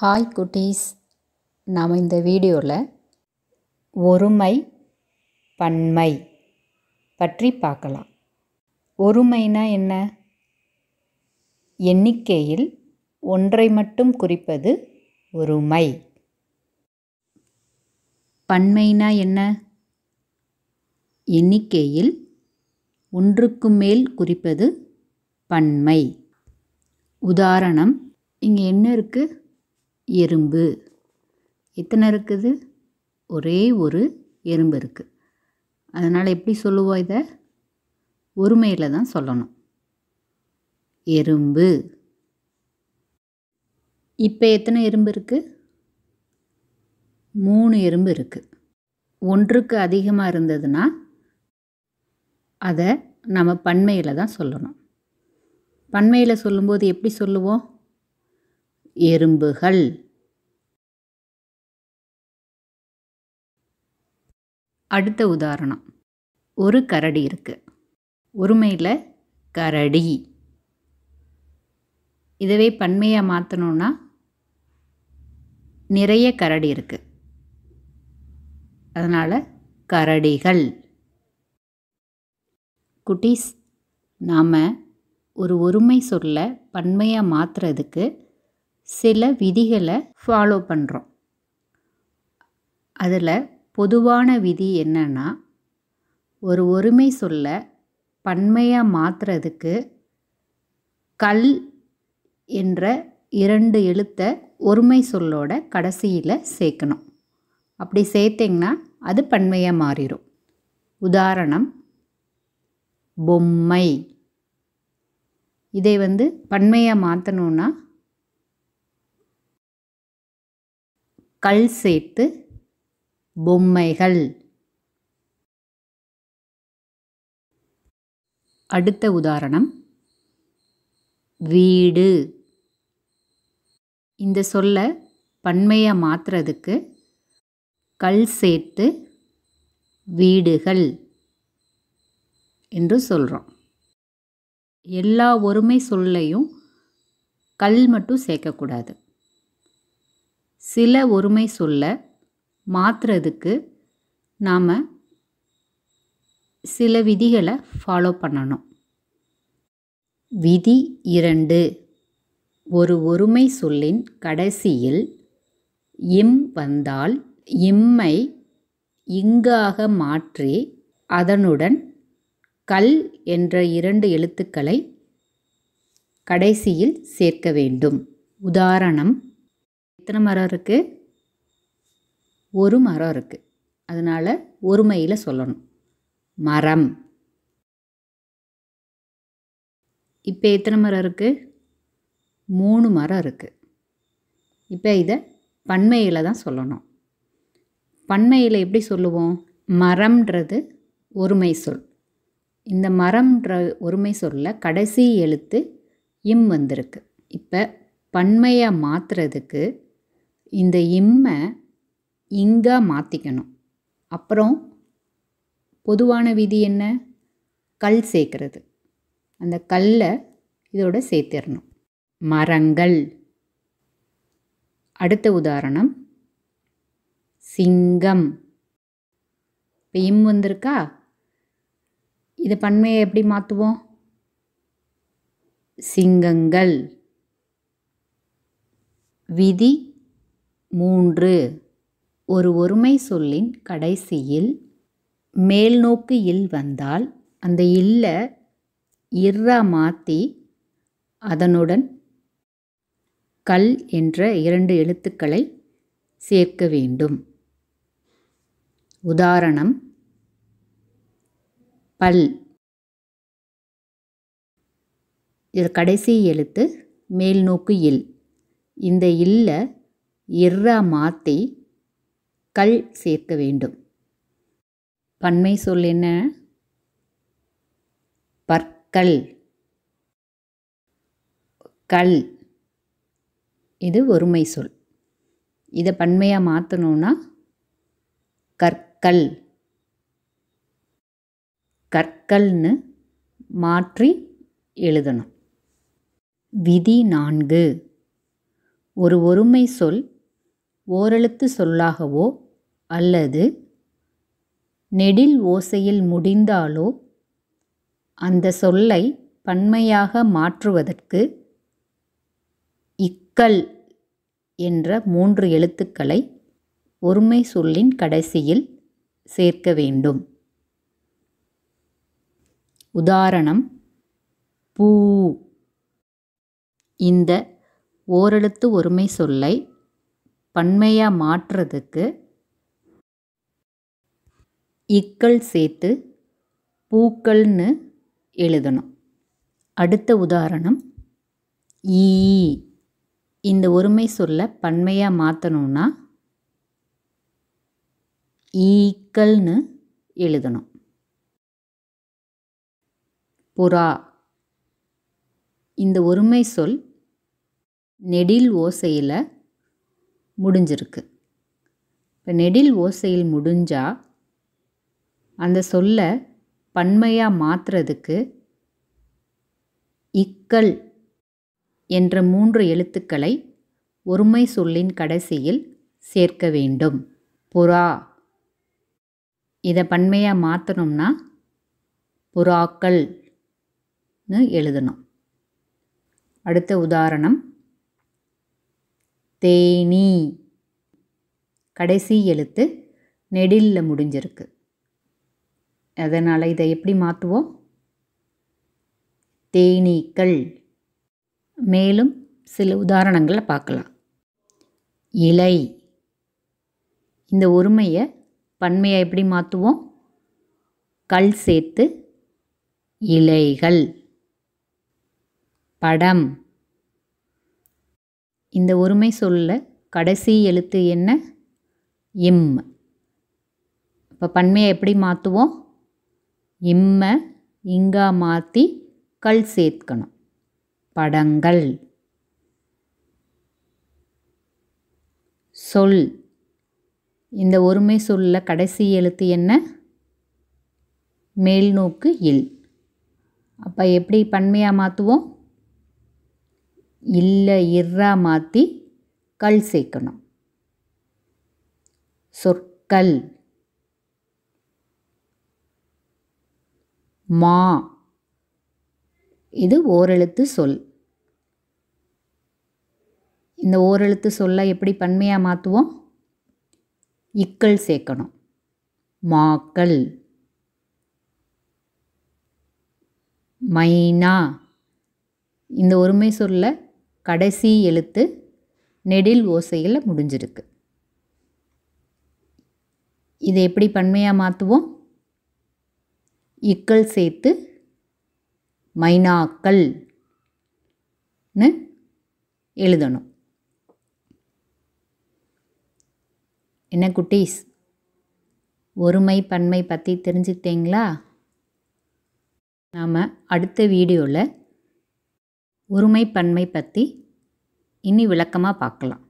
hi குட்டீஸ் நாம் இந்த வீடியோவில் ஒருமை பன்மை பற்றி பார்க்கலாம் ஒருமைனா என்ன எண்ணிக்கையில் ஒன்றை மட்டும் குறிப்பது ஒருமை பன்மைனா என்ன எண்ணிக்கையில் ஒன்றுக்கு மேல் குறிப்பது பன்மை உதாரணம் இங்கே என்ன இருக்குது எறும்பு எத்தனை இருக்குது ஒரே ஒரு எறும்பு இருக்குது அதனால் எப்படி சொல்லுவோம் இதை ஒருமையில் தான் சொல்லணும் எறும்பு இப்போ எத்தனை எறும்பு இருக்குது மூணு எறும்பு இருக்குது ஒன்றுக்கு அதிகமாக இருந்ததுன்னா அதை நம்ம பண்மையில் தான் சொல்லணும் பண்மையில் சொல்லும்போது எப்படி சொல்லுவோம் எறும்புகள் அடுத்த உதாரணம் ஒரு கரடி இருக்குது ஒருமையில் கரடி இதுவே பன்மையாக மாற்றணுன்னா நிறைய கரடி இருக்குது அதனால் கரடிகள் குட்டீஸ் நாம் ஒரு ஒருமை சொல்ல பன்மையாக மாற்றுறதுக்கு சில விதிகளை ஃபாலோ பண்ணுறோம் அதில் பொதுவான விதி என்னென்னா ஒரு ஒருமை சொல்ல பன்மையாக மாற்றுறதுக்கு கல் என்ற இரண்டு எழுத்தை ஒருமை சொல்லோட கடைசியில் சேர்க்கணும் அப்படி சேர்த்திங்கன்னா அது பன்மையாக மாறிடும் உதாரணம் பொம்மை இதை வந்து பன்மையாக மாற்றணுன்னா கல் சேர்த்து பொம்மைகள் அடுத்த உதாரணம் வீடு இந்த சொல்ல பன்மையை மாற்றுறதுக்கு கல் சேர்த்து வீடுகள் என்று சொல்கிறோம் எல்லா ஒருமை சொல்லையும் கல் மட்டும் சேர்க்கக்கூடாது சில ஒருமை சொல்ல மாற்றுறதுக்கு நாம் சில விதிகளை ஃபாலோ பண்ணணும் விதி இரண்டு ஒரு ஒருமை சொல்லின் கடைசியில் இம் வந்தால் இம்மை இங்காக மாற்றி அதனுடன் கல் என்ற இரண்டு எழுத்துக்களை கடைசியில் சேர்க்க வேண்டும் உதாரணம் எத்தனை மரம் இருக்குது ஒரு மரம் இருக்குது அதனால் ஒருமையில் சொல்லணும் மரம் இப்போ எத்தனை மரம் இருக்குது மூணு மரம் இருக்குது இப்போ இதை பன்மையில் தான் சொல்லணும் பன்மையில் எப்படி சொல்லுவோம் மரம்ன்றது ஒருமை சொல் இந்த மரம்ன்ற ஒருமை சொல்ல கடைசி எழுத்து இம் வந்திருக்கு இப்போ பண்மையை மாற்றுறதுக்கு இந்த இம்மை இங்காக மாற்றிக்கணும் அப்புறம் பொதுவான விதி என்ன கல் சேர்க்கறது அந்த கல்லை இதோட சேர்த்திடணும் மரங்கள் அடுத்த உதாரணம் சிங்கம் இப்போ இம் வந்திருக்கா இதை பன்மையை எப்படி மாற்றுவோம் சிங்கங்கள் விதி மூன்று ஒரு ஒருமை சொல்லின் கடைசியில் மேல்நோக்கு இல் வந்தால் அந்த இல்லை இர்ரா மாற்றி அதனுடன் கல் என்ற இரண்டு எழுத்துக்களை சேர்க்க வேண்டும் உதாரணம் பல் இது கடைசி எழுத்து மேல்நோக்கு இல் இந்த இல்லை எர்ரா மாற்றி கல் சேர்க்க வேண்டும் பன்மை சொல் என்ன பற்கள் கல் இது ஒருமை சொல் இதை பன்மையாக மாற்றணும்னா கற்கள் கற்கள்னு மாற்றி எழுதணும் விதி நான்கு ஒரு ஒருமை சொல் ஓரெழுத்து சொல்லாகவோ அல்லது நெடில் ஓசையில் முடிந்தாலோ அந்த சொல்லை பன்மையாக மாற்றுவதற்கு இக்கல் என்ற மூன்று எழுத்துக்களை ஒருமை சொல்லின் கடைசியில் சேர்க்க வேண்டும் உதாரணம் பூ இந்த ஓரெழுத்து ஒருமை சொல்லை பன்மையாக மாற்றுறதுக்கு இக்கள் சேர்த்து பூக்கள்னு எழுதணும் அடுத்த உதாரணம் ஈ இந்த ஒருமை சொல்ல பன்மையாக மாற்றணும்னா ஈக்கள்னு எழுதணும் புறா இந்த ஒருமை சொல் நெடில் ஓசையில் முடிஞ்சிருக்கு இப்போ நெடில் ஓசையில் முடிஞ்சால் அந்த சொல்ல பன்மையாக மாற்றுறதுக்கு இக்கல் என்ற மூன்று எழுத்துக்களை ஒருமை சொல்லின் கடைசியில் சேர்க்க வேண்டும் புறா இதை பன்மையாக மாற்றணும்னா புறாக்கள்னு எழுதணும் அடுத்த உதாரணம் தேனி கடைசி எழுத்து நெடிலில் முடிஞ்சிருக்கு அதனால் இதை எப்படி மாற்றுவோம் தேனீக்கள் மேலும் சில உதாரணங்களை பார்க்கலாம் இலை இந்த ஒருமையை பன்மையை எப்படி மாற்றுவோம் கல் சேர்த்து இலைகள் படம் இந்த ஒருமை சொல்ல கடைசி எழுத்து என்ன இம் இப்போ பன்மையை எப்படி மாற்றுவோம் இம்ம இங்கா மாற்றி கல் சேர்க்கணும் படங்கள் சொல் இந்த ஒருமை சொல்ல கடைசி எழுத்து என்ன மேல்நோக்கு இல் அப்போ எப்படி பன்மையாக மாற்றுவோம் இல்லை இர்ரா மாற்றி கல் சேர்க்கணும் சொற்கள் மா இது ஓரெழுத்து சொல் இந்த ஓரெழுத்து சொல்ல எப்படி பன்மையாக மாற்றுவோம் இக்கள் சேர்க்கணும் மாக்கள் மைனா இந்த ஒருமை சொல்லை கடைசி எழுத்து நெடில் ஓசையில் முடிஞ்சிருக்கு இதை எப்படி பன்மையாக மாற்றுவோம் இக்கள் சேர்த்து மைனாக்கள்னு எழுதணும் என்ன குட்டீஸ் ஒருமை பன்மை பற்றி தெரிஞ்சுக்கிட்டீங்களா நாம் அடுத்த வீடியோவில் ஒருமைப்பன்மை பற்றி இன்னி விளக்கமாக பார்க்கலாம்